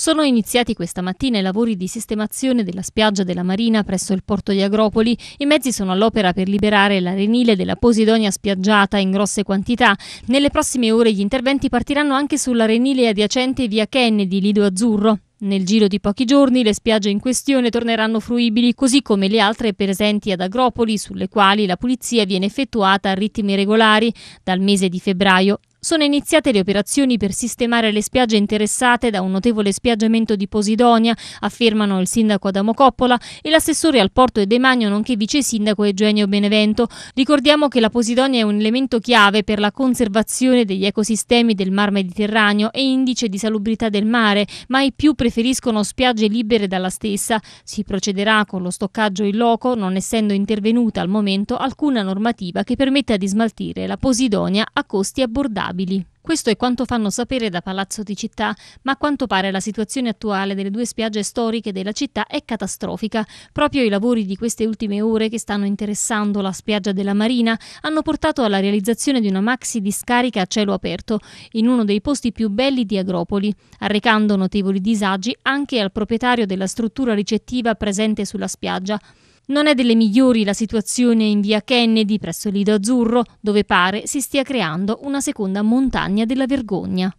Sono iniziati questa mattina i lavori di sistemazione della spiaggia della Marina presso il porto di Agropoli. I mezzi sono all'opera per liberare l'arenile della Posidonia spiaggiata in grosse quantità. Nelle prossime ore gli interventi partiranno anche sull'arenile adiacente via Kennedy, Lido Azzurro, nel giro di pochi giorni le spiagge in questione torneranno fruibili, così come le altre presenti ad Agropoli, sulle quali la pulizia viene effettuata a ritmi regolari. Dal mese di febbraio sono iniziate le operazioni per sistemare le spiagge interessate da un notevole spiaggiamento di Posidonia, affermano il sindaco Adamo Coppola e l'assessore al porto e demagno nonché vice sindaco Eugenio Benevento. Ricordiamo che la Posidonia è un elemento chiave per la conservazione degli ecosistemi del mar Mediterraneo e indice di salubrità del mare, ma i più preferiscono spiagge libere dalla stessa. Si procederà con lo stoccaggio in loco, non essendo intervenuta al momento alcuna normativa che permetta di smaltire la Posidonia a costi abbordabili stabili. Questo è quanto fanno sapere da Palazzo di Città, ma a quanto pare la situazione attuale delle due spiagge storiche della città è catastrofica. Proprio i lavori di queste ultime ore che stanno interessando la spiaggia della Marina hanno portato alla realizzazione di una maxi discarica a cielo aperto, in uno dei posti più belli di Agropoli, arrecando notevoli disagi anche al proprietario della struttura ricettiva presente sulla spiaggia. Non è delle migliori la situazione in via Kennedy presso Lido Azzurro, dove pare si stia creando una seconda montagna della vergogna.